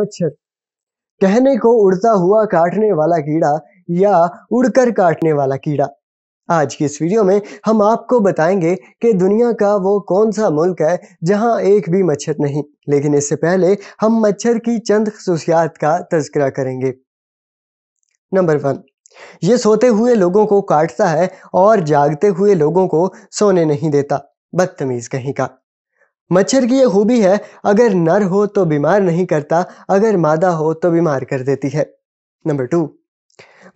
मच्छर कहने को उड़ता हुआ काटने वाला कीड़ा या उड़कर काटने वाला कीड़ा आज की इस वीडियो में हम आपको बताएंगे कि दुनिया का वो कौन सा मुल्क है जहां एक भी मच्छर नहीं लेकिन इससे पहले हम मच्छर की चंद खसूसियात का तस्करा करेंगे नंबर वन ये सोते हुए लोगों को काटता है और जागते हुए लोगों को सोने नहीं देता बदतमीज कहीं का मच्छर की यह खूबी है अगर नर हो तो बीमार नहीं करता अगर मादा हो तो बीमार कर देती है नंबर टू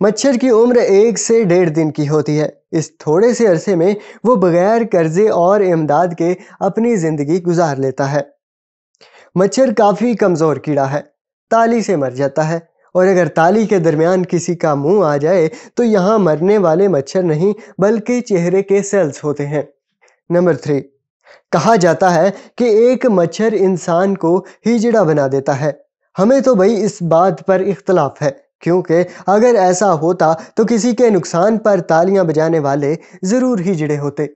मच्छर की उम्र एक से डेढ़ दिन की होती है इस थोड़े से अरसे में वो बगैर कर्जे और इमदाद के अपनी ज़िंदगी गुजार लेता है मच्छर काफ़ी कमज़ोर कीड़ा है ताली से मर जाता है और अगर ताली के दरमियान किसी का मुंह आ जाए तो यहाँ मरने वाले मच्छर नहीं बल्कि चेहरे के सेल्स होते हैं नंबर थ्री कहा जाता है कि एक मच्छर इंसान को हिजड़ा बना देता है हमें तो भाई इस बात पर इख्तलाफ है क्योंकि अगर ऐसा होता तो किसी के नुकसान पर तालियां बजाने वाले ज़रूर ही जिड़े होते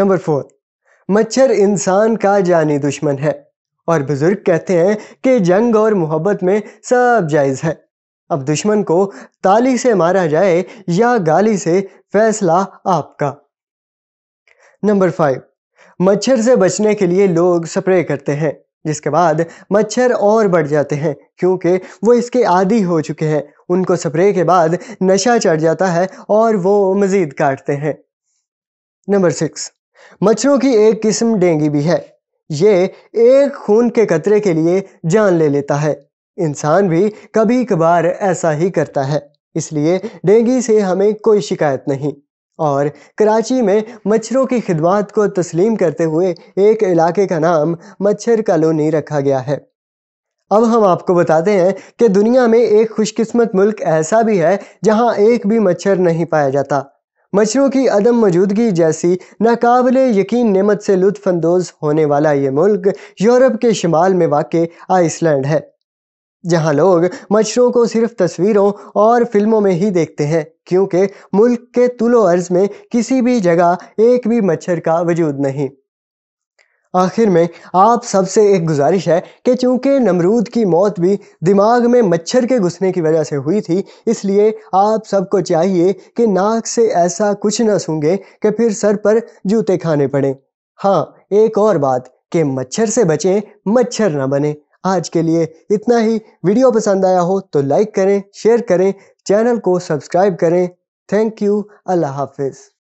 नंबर फोर मच्छर इंसान का जानी दुश्मन है और बुज़ुर्ग कहते हैं कि जंग और मोहब्बत में सब जायज़ है अब दुश्मन को ताली से मारा जाए या गाली से फैसला आपका नंबर फाइव मच्छर से बचने के लिए लोग स्प्रे करते हैं जिसके बाद मच्छर और बढ़ जाते हैं क्योंकि वो इसके आदि हो चुके हैं उनको स्प्रे के बाद नशा चढ़ जाता है और वो मज़ीद काटते हैं नंबर सिक्स मच्छरों की एक किस्म डेंगी भी है ये एक खून के कतरे के लिए जान ले लेता है इंसान भी कभी कभार ऐसा ही करता है इसलिए डेंगी से हमें कोई शिकायत नहीं और कराची में मच्छरों की खिदमत को तस्लीम करते हुए एक इलाके का नाम मच्छर कॉलोनी रखा गया है अब हम आपको बताते हैं कि दुनिया में एक खुशकिस्मत मुल्क ऐसा भी है जहां एक भी मच्छर नहीं पाया जाता मच्छरों की अदम मौजूदगी जैसी नाकबिल यकीन नेमत से लुफानंदोज होने वाला ये मुल्क यूरोप के शमाल में वाक़ आइसलैंड है जहां लोग मच्छरों को सिर्फ तस्वीरों और फिल्मों में ही देखते हैं क्योंकि मुल्क के तुलो अर्ज में किसी भी जगह एक भी मच्छर का वजूद नहीं आखिर में आप सबसे एक गुजारिश है कि चूंकि नमरूद की मौत भी दिमाग में मच्छर के घुसने की वजह से हुई थी इसलिए आप सबको चाहिए कि नाक से ऐसा कुछ ना सूंघे कि फिर सर पर जूते खाने पड़े हाँ एक और बात कि मच्छर से बचें मच्छर ना बने आज के लिए इतना ही वीडियो पसंद आया हो तो लाइक करें शेयर करें चैनल को सब्सक्राइब करें थैंक यू अल्लाह हाफिज़